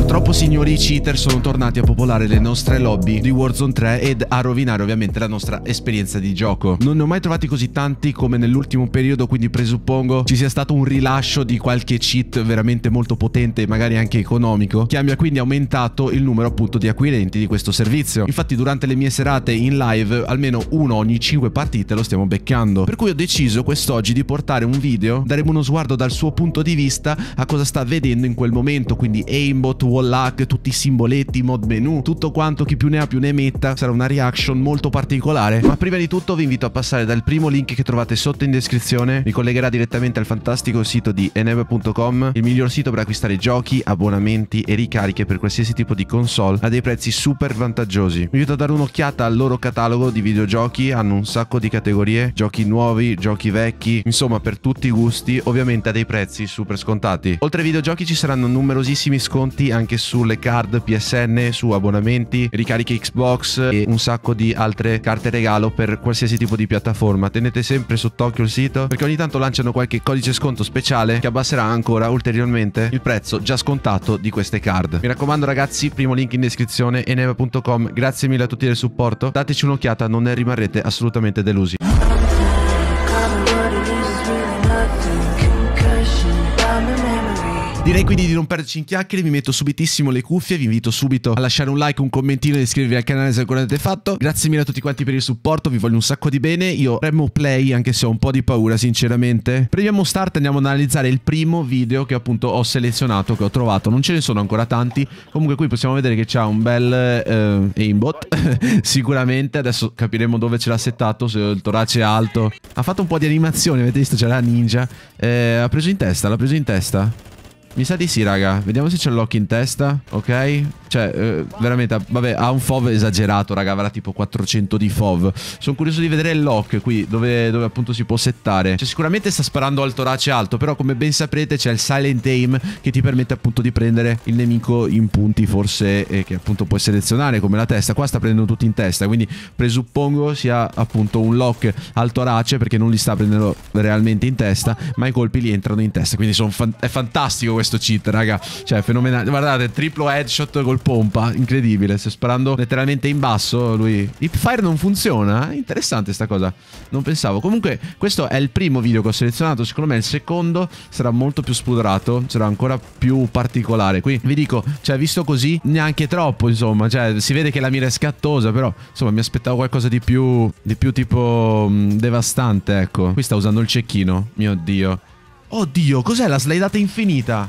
Purtroppo signori i cheater sono tornati a popolare le nostre lobby di Warzone 3 ed a rovinare ovviamente la nostra esperienza di gioco. Non ne ho mai trovati così tanti come nell'ultimo periodo quindi presuppongo ci sia stato un rilascio di qualche cheat veramente molto potente e magari anche economico che abbia quindi aumentato il numero appunto di acquirenti di questo servizio. Infatti durante le mie serate in live almeno uno ogni 5 partite lo stiamo beccando. Per cui ho deciso quest'oggi di portare un video, daremo uno sguardo dal suo punto di vista a cosa sta vedendo in quel momento quindi aimbot, wall hack, tutti i simboletti, mod menu, tutto quanto chi più ne ha più ne metta, sarà una reaction molto particolare. Ma prima di tutto vi invito a passare dal primo link che trovate sotto in descrizione, vi collegherà direttamente al fantastico sito di eneb.com, il miglior sito per acquistare giochi, abbonamenti e ricariche per qualsiasi tipo di console a dei prezzi super vantaggiosi. Vi invito a dare un'occhiata al loro catalogo di videogiochi, hanno un sacco di categorie, giochi nuovi, giochi vecchi, insomma per tutti i gusti, ovviamente a dei prezzi super scontati. Oltre ai videogiochi ci saranno numerosissimi sconti anche anche sulle card PSN, su abbonamenti, ricariche Xbox e un sacco di altre carte regalo per qualsiasi tipo di piattaforma. Tenete sempre sott'occhio il sito perché ogni tanto lanciano qualche codice sconto speciale che abbasserà ancora ulteriormente il prezzo già scontato di queste card. Mi raccomando ragazzi, primo link in descrizione eneva.com. Grazie mille a tutti del supporto. Dateci un'occhiata, non ne rimarrete assolutamente delusi. Direi quindi di non perderci in chiacchiere, vi metto subitissimo le cuffie, vi invito subito a lasciare un like, un commentino e iscrivervi al canale se ancora non avete fatto. Grazie mille a tutti quanti per il supporto, vi voglio un sacco di bene. Io premo play anche se ho un po' di paura sinceramente. Premiamo start, e andiamo ad analizzare il primo video che appunto ho selezionato, che ho trovato. Non ce ne sono ancora tanti, comunque qui possiamo vedere che c'ha un bel eh, aimbot sicuramente. Adesso capiremo dove ce l'ha settato, se il torace è alto. Ha fatto un po' di animazione, avete visto? C'era la ninja. Eh, ha preso in testa, l'ha preso in testa. Mi sa di sì, raga. Vediamo se c'è l'occhio in testa. Ok? Cioè, eh, veramente, vabbè, ha un FOV esagerato, raga. Avrà tipo 400 di FOV. Sono curioso di vedere il lock qui, dove, dove, appunto si può settare. Cioè, sicuramente sta sparando al torace alto, però come ben saprete c'è il Silent Aim che ti permette appunto di prendere il nemico in punti, forse, eh, che appunto puoi selezionare come la testa. Qua sta prendendo tutti in testa, quindi presuppongo sia appunto un lock al torace perché non li sta prendendo realmente in testa, ma i colpi li entrano in testa. Quindi fan è fantastico questo cheat, raga. Cioè, fenomenale. Guardate, triplo headshot col pompa. Incredibile. Sto sparando letteralmente in basso. Lui. Hipfire non funziona? Interessante sta cosa. Non pensavo. Comunque, questo è il primo video che ho selezionato. Secondo me il secondo sarà molto più spudorato. Sarà ancora più particolare. Qui vi dico, cioè, visto così, neanche troppo. Insomma, cioè, si vede che la mira è scattosa. Però, insomma, mi aspettavo qualcosa di più. Di più tipo. Mh, devastante, ecco. Qui sta usando il cecchino. Mio dio. Oddio, cos'è la slidata infinita?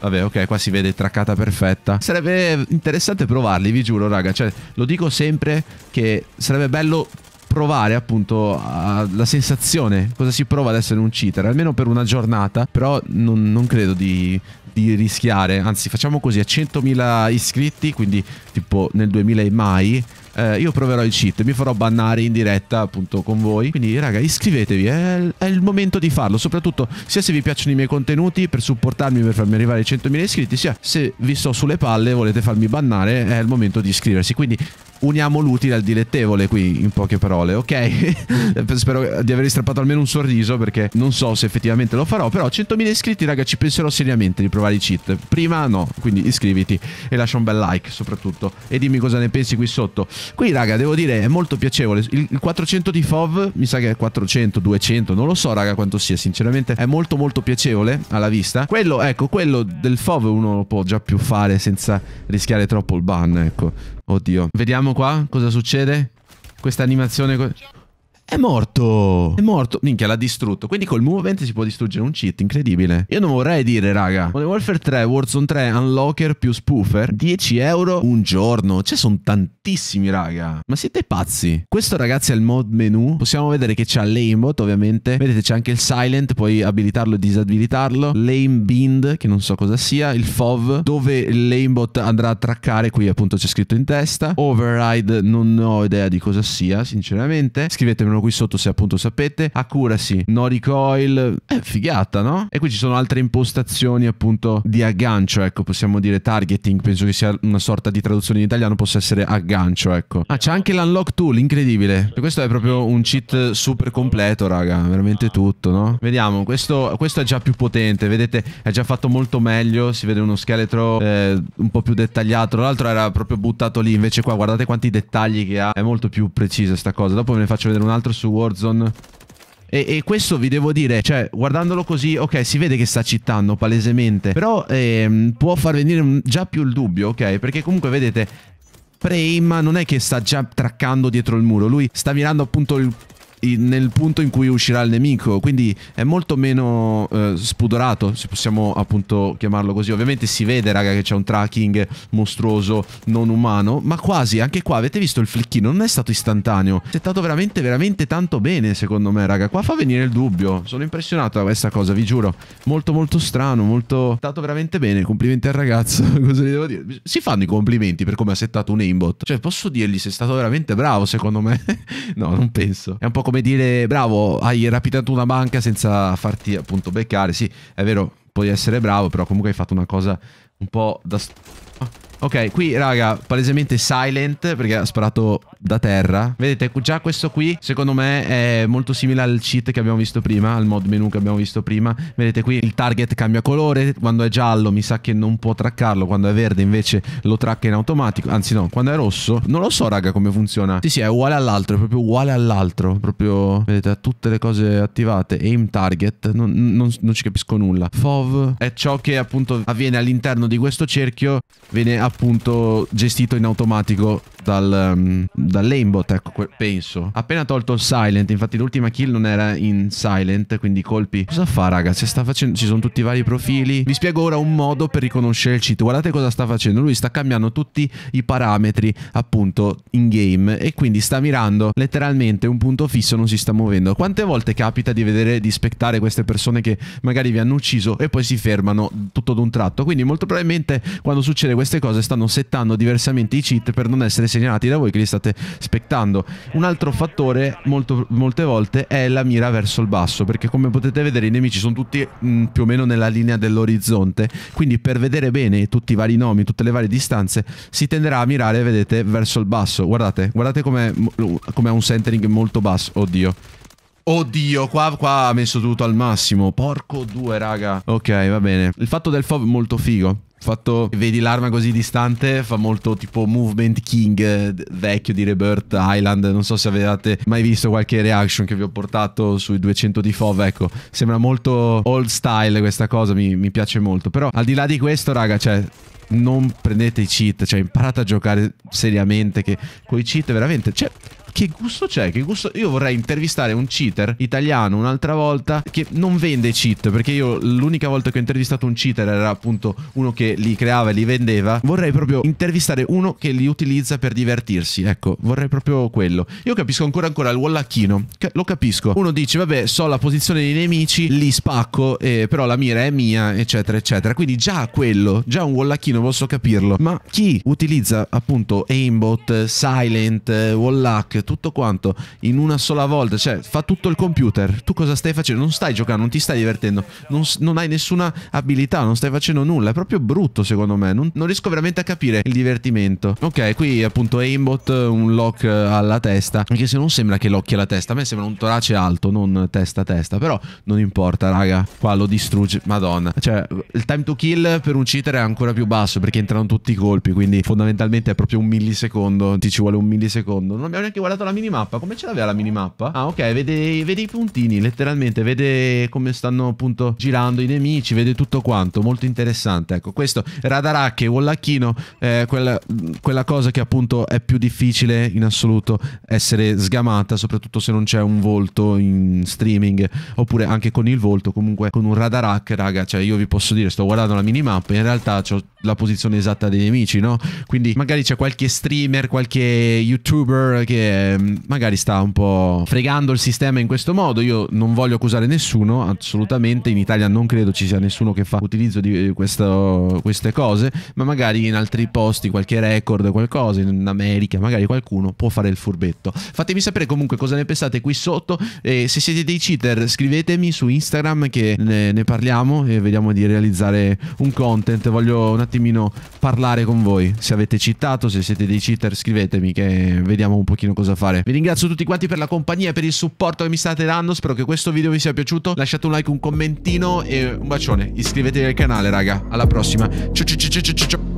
Vabbè, ok, qua si vede traccata perfetta. Sarebbe interessante provarli, vi giuro, raga. Cioè, lo dico sempre che sarebbe bello provare appunto la sensazione, cosa si prova ad essere un cheater, almeno per una giornata, però non, non credo di, di, rischiare, anzi facciamo così, a 100.000 iscritti, quindi tipo nel 2000 e mai, eh, io proverò il cheat, mi farò bannare in diretta appunto con voi. Quindi raga iscrivetevi, è, è il momento di farlo, soprattutto sia se vi piacciono i miei contenuti per supportarmi per farmi arrivare ai 100.000 iscritti, sia se vi sto sulle palle e volete farmi bannare, è il momento di iscriversi. Quindi uniamo l'utile al dilettevole qui, in poche parole, ok? Spero di aver strappato almeno un sorriso perché non so se effettivamente lo farò, però 100.000 iscritti, raga, ci penserò seriamente di provare i cheat. Prima no, quindi iscriviti e lascia un bel like soprattutto e dimmi cosa ne pensi qui sotto. Qui, raga, devo dire, è molto piacevole. Il, il 400 di FOV, mi sa che è 400, 200, non lo so, raga, quanto sia, sinceramente è molto molto piacevole alla vista. Quello, ecco, quello del FOV uno lo può già più fare senza rischiare troppo il ban, ecco. Oddio. Vediamo qua cosa succede. Questa animazione... È morto. È morto. Minchia, l'ha distrutto. Quindi col movement si può distruggere un cheat. Incredibile. Io non vorrei dire, raga. Modern Warfare 3, Warzone 3, Unlocker più Spoofer. 10 euro un giorno. Cioè, sono tantissimi, raga. Ma siete pazzi? Questo, ragazzi, è il mod menu. Possiamo vedere che c'è l'aimbot, ovviamente. Vedete, c'è anche il silent. Puoi abilitarlo e disabilitarlo. L'aim bind, che non so cosa sia. Il FOV, dove l'aimbot andrà a traccare. Qui, appunto, c'è scritto in testa. Override, non ho idea di cosa sia, sinceramente. Scrivetemelo qui sotto se appunto sapete, accuracy, no recoil, è eh, figata no? E qui ci sono altre impostazioni appunto di aggancio, ecco possiamo dire targeting, penso che sia una sorta di traduzione in italiano, possa essere aggancio ecco. Ah c'è anche l'unlock tool, incredibile, questo è proprio un cheat super completo raga, veramente tutto no? Vediamo, questo, questo è già più potente, vedete è già fatto molto meglio, si vede uno scheletro eh, un po' più dettagliato, l'altro era proprio buttato lì, invece qua guardate quanti dettagli che ha, è molto più precisa sta cosa, dopo ve ne faccio vedere un altro l'altro su Warzone. E, e, questo vi devo dire, cioè, guardandolo così, ok, si vede che sta cittando palesemente. Però ehm, può far venire già più il dubbio, ok? Perché comunque, vedete, Prema non è che sta già traccando dietro il muro. Lui sta mirando appunto il nel punto in cui uscirà il nemico, quindi è molto meno eh, spudorato, se possiamo appunto chiamarlo così. Ovviamente si vede, raga, che c'è un tracking mostruoso, non umano, ma quasi, anche qua, avete visto il flicchino, non è stato istantaneo, è stato veramente, veramente tanto bene, secondo me, raga. Qua fa venire il dubbio, sono impressionato da questa cosa, vi giuro. Molto, molto strano, molto... È stato veramente bene, complimenti al ragazzo, cosa gli devo dire? Si fanno i complimenti per come ha settato un aimbot, cioè posso dirgli se è stato veramente bravo, secondo me? no, non penso. È un po' come come dire, bravo, hai rapitato una banca senza farti appunto beccare. Sì, è vero, puoi essere bravo, però comunque hai fatto una cosa un po' da... Ok, qui raga, palesemente silent perché ha sparato da terra. Vedete, già questo qui, secondo me, è molto simile al cheat che abbiamo visto prima, al mod menu che abbiamo visto prima. Vedete qui il target cambia colore, quando è giallo mi sa che non può traccarlo, quando è verde invece lo tracca in automatico. Anzi no, quando è rosso, non lo so raga come funziona. Sì sì, è uguale all'altro, è proprio uguale all'altro, proprio, vedete, ha tutte le cose attivate. Aim target, non, non, non ci capisco nulla. FOV è ciò che appunto avviene all'interno di questo cerchio, viene appunto gestito in automatico dal, um, ehm, dall'aimbot, ecco, penso. Appena tolto il silent, infatti l'ultima kill non era in silent, quindi colpi. Cosa fa, raga? Si sta facendo... Ci sono tutti i vari profili. Vi spiego ora un modo per riconoscere il cheat. Guardate cosa sta facendo. Lui sta cambiando tutti i parametri, appunto, in game. E quindi sta mirando letteralmente un punto fisso, non si sta muovendo. Quante volte capita di vedere, di spettare queste persone che magari vi hanno ucciso e poi si fermano tutto d'un tratto? Quindi molto probabilmente quando succede queste cose cause stanno settando diversamente i cheat per non essere segnalati da voi che li state spettando. Un altro fattore molto, molte volte è la mira verso il basso, perché come potete vedere i nemici sono tutti mh, mm, più o meno nella linea dell'orizzonte, quindi per vedere bene tutti i vari nomi, tutte le varie distanze, si tenderà a mirare, vedete, verso il basso. Guardate, guardate come è un centering molto basso. Oddio. Oddio, qua, qua ha messo tutto al massimo. Porco due, raga. Ok, va bene. Il fatto del FOV è molto figo fatto vedi l'arma così distante fa molto tipo movement king vecchio di Rebirth Island non so se avevate mai visto qualche reaction che vi ho portato sui 200 di FOV ecco sembra molto old style questa cosa mi, mi piace molto però al di là di questo raga cioè non prendete i cheat cioè imparate a giocare seriamente che con i cheat veramente cioè che gusto c'è? Che gusto? Io vorrei intervistare un cheater italiano un'altra volta che non vende cheat, perché io l'unica volta che ho intervistato un cheater era appunto uno che li creava e li vendeva. Vorrei proprio intervistare uno che li utilizza per divertirsi. Ecco, vorrei proprio quello. Io capisco ancora ancora il wallacchino, lo capisco. Uno dice, vabbè, so la posizione dei nemici, li spacco, eh, però la mira è mia, eccetera, eccetera. Quindi già quello, già un wallacchino posso capirlo. Ma chi utilizza appunto aimbot, silent, eh, wallack, tutto quanto in una sola volta, cioè fa tutto il computer. Tu cosa stai facendo? Non stai giocando, non ti stai divertendo, non, non hai nessuna abilità, non stai facendo nulla. È proprio brutto secondo me. Non, non riesco veramente a capire il divertimento. Ok, qui appunto aimbot, un lock alla testa. Anche se non sembra che l'occhio alla testa, a me sembra un torace alto, non testa a testa. Però non importa, raga. Qua lo distrugge. Madonna. Cioè, il time to kill per un cheater è ancora più basso perché entrano tutti i colpi. Quindi fondamentalmente è proprio un millisecondo. Ti ci vuole un millisecondo. Non abbiamo neanche guardato recuperato la minimappa. Come ce l'aveva la minimappa? Ah, ok, vede, vede, i puntini, letteralmente. Vede come stanno appunto girando i nemici, vede tutto quanto. Molto interessante. Ecco, questo Radaracche, Wallachino, eh, quella, quella cosa che appunto è più difficile in assoluto essere sgamata, soprattutto se non c'è un volto in streaming, oppure anche con il volto, comunque con un Radaracche, raga, cioè io vi posso dire, sto guardando la minimappa, in realtà ho la posizione esatta dei nemici, no? Quindi magari c'è qualche streamer, qualche youtuber che Ehm, magari sta un po' fregando il sistema in questo modo. Io non voglio accusare nessuno, assolutamente. In Italia non credo ci sia nessuno che fa utilizzo di eh, questo, queste cose, ma magari in altri posti, qualche record, qualcosa, in America, magari qualcuno può fare il furbetto. Fatemi sapere comunque cosa ne pensate qui sotto. E se siete dei cheater, scrivetemi su Instagram che ne, ne parliamo e vediamo di realizzare un content. Voglio un attimino parlare con voi. Se avete citato, se siete dei cheater, scrivetemi che vediamo un pochino cosa cosa fare. Vi ringrazio tutti quanti per la compagnia, per il supporto che mi state dando. Spero che questo video vi sia piaciuto. Lasciate un like, un commentino e un bacione. Iscrivetevi al canale, raga. Alla prossima. Ciao ciao ciao ciao ciao.